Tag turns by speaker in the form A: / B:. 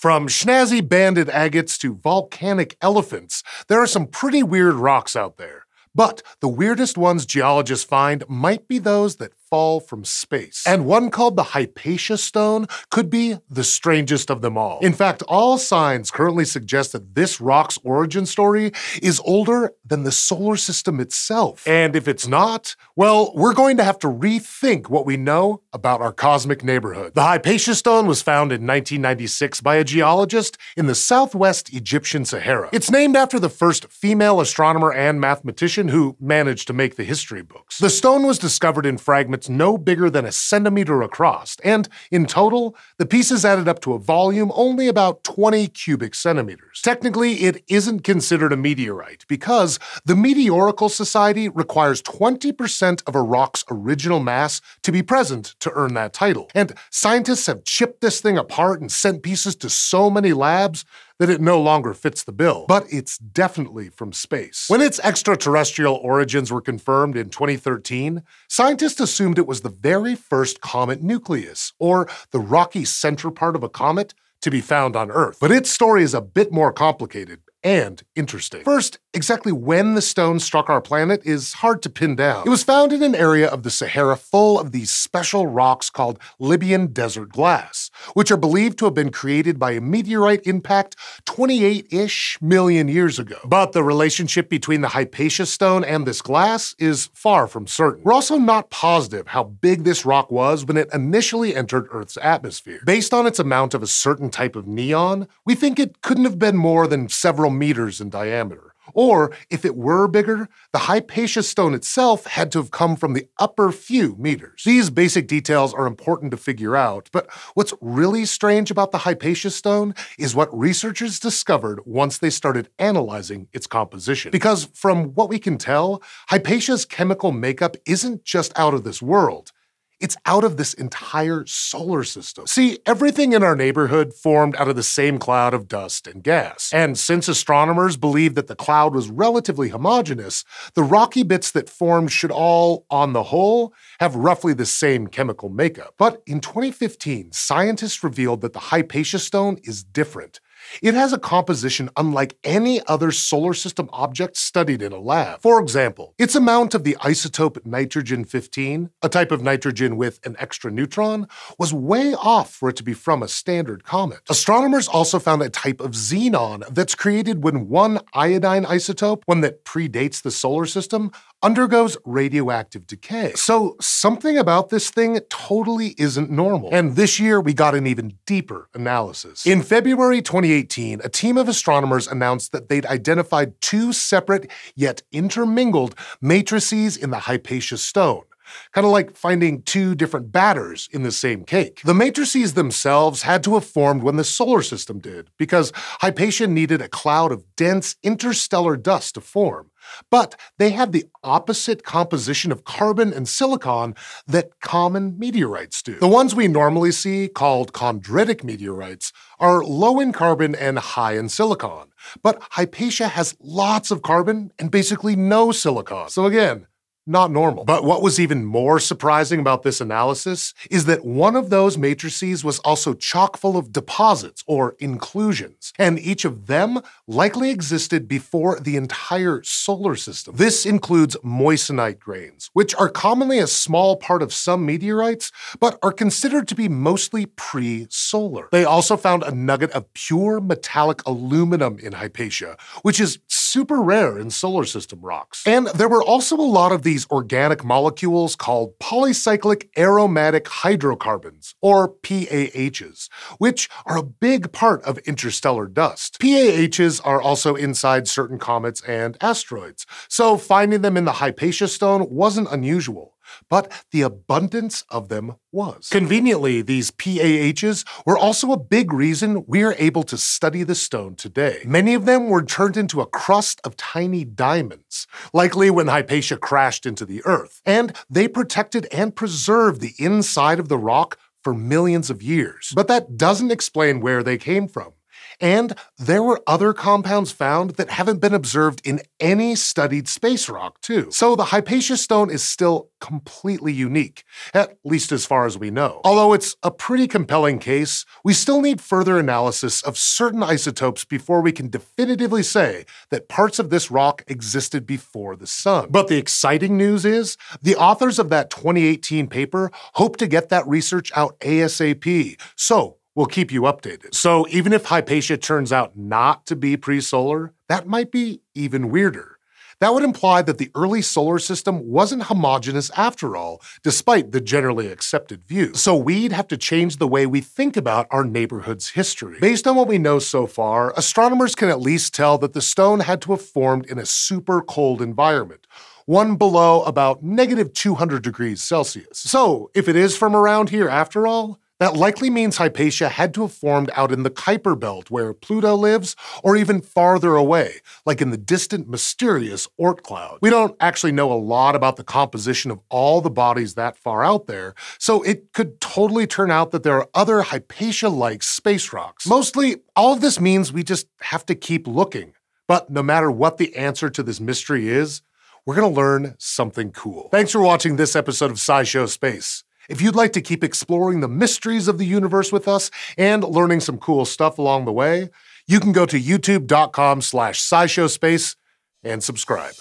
A: From schnazzy banded agates to volcanic elephants, there are some pretty weird rocks out there. But the weirdest ones geologists find might be those that fall from space. And one called the Hypatia Stone could be the strangest of them all. In fact, all signs currently suggest that this rock's origin story is older than the solar system itself. And if it's not, well, we're going to have to rethink what we know about our cosmic neighborhood. The Hypatia Stone was found in 1996 by a geologist in the southwest Egyptian Sahara. It's named after the first female astronomer and mathematician who managed to make the history books. The stone was discovered in fragments that's no bigger than a centimeter across, and in total, the pieces added up to a volume only about 20 cubic centimeters. Technically, it isn't considered a meteorite because the Meteorical Society requires 20% of a rock's original mass to be present to earn that title. And scientists have chipped this thing apart and sent pieces to so many labs that it no longer fits the bill, but it's definitely from space. When its extraterrestrial origins were confirmed in 2013, scientists assumed it was the very first comet nucleus, or the rocky center part of a comet, to be found on Earth. But its story is a bit more complicated and interesting. First, exactly when the stone struck our planet is hard to pin down. It was found in an area of the Sahara full of these special rocks called Libyan desert glass, which are believed to have been created by a meteorite impact 28-ish million years ago. But the relationship between the Hypatia stone and this glass is far from certain. We're also not positive how big this rock was when it initially entered Earth's atmosphere. Based on its amount of a certain type of neon, we think it couldn't have been more than several several meters in diameter. Or, if it were bigger, the Hypatia stone itself had to have come from the upper few meters. These basic details are important to figure out, but what's really strange about the Hypatia stone is what researchers discovered once they started analyzing its composition. Because from what we can tell, Hypatia's chemical makeup isn't just out of this world. It's out of this entire solar system. See, everything in our neighborhood formed out of the same cloud of dust and gas. And since astronomers believe that the cloud was relatively homogeneous, the rocky bits that formed should all, on the whole, have roughly the same chemical makeup. But in 2015, scientists revealed that the Hypatia stone is different it has a composition unlike any other solar system object studied in a lab. For example, its amount of the isotope nitrogen 15, a type of nitrogen with an extra neutron, was way off for it to be from a standard comet. Astronomers also found a type of xenon that's created when one iodine isotope, one that predates the solar system, undergoes radioactive decay. So something about this thing totally isn't normal. And this year, we got an even deeper analysis. In February 2018, 2018, a team of astronomers announced that they'd identified two separate yet intermingled matrices in the Hypatia stone kind of like finding two different batters in the same cake. The matrices themselves had to have formed when the solar system did, because Hypatia needed a cloud of dense interstellar dust to form. But they have the opposite composition of carbon and silicon that common meteorites do. The ones we normally see, called chondritic meteorites, are low in carbon and high in silicon. But Hypatia has lots of carbon and basically no silicon. So again, not normal. But what was even more surprising about this analysis is that one of those matrices was also chock full of deposits or inclusions, and each of them likely existed before the entire solar system. This includes moissanite grains, which are commonly a small part of some meteorites, but are considered to be mostly pre-solar. They also found a nugget of pure metallic aluminum in Hypatia, which is super rare in solar system rocks. And there were also a lot of these organic molecules called polycyclic aromatic hydrocarbons, or PAHs, which are a big part of interstellar dust. PAHs are also inside certain comets and asteroids, so finding them in the Hypatia stone wasn't unusual but the abundance of them was. Conveniently, these PAHs were also a big reason we are able to study the stone today. Many of them were turned into a crust of tiny diamonds, likely when Hypatia crashed into the earth, and they protected and preserved the inside of the rock for millions of years. But that doesn't explain where they came from. And there were other compounds found that haven't been observed in any studied space rock, too. So the Hypatia stone is still completely unique, at least as far as we know. Although it's a pretty compelling case, we still need further analysis of certain isotopes before we can definitively say that parts of this rock existed before the sun. But the exciting news is, the authors of that 2018 paper hope to get that research out ASAP, so We'll keep you updated. So even if Hypatia turns out not to be pre-solar, that might be even weirder. That would imply that the early solar system wasn't homogeneous after all, despite the generally accepted view. So we'd have to change the way we think about our neighborhood's history. Based on what we know so far, astronomers can at least tell that the stone had to have formed in a super cold environment, one below about negative 200 degrees Celsius. So if it is from around here after all, that likely means Hypatia had to have formed out in the Kuiper Belt, where Pluto lives, or even farther away, like in the distant, mysterious Oort cloud. We don't actually know a lot about the composition of all the bodies that far out there, so it could totally turn out that there are other Hypatia-like space rocks. Mostly, all of this means we just have to keep looking. But no matter what the answer to this mystery is, we're going to learn something cool. Thanks for watching this episode of SciShow Space. If you'd like to keep exploring the mysteries of the universe with us and learning some cool stuff along the way, you can go to youtube.com slash scishow space and subscribe.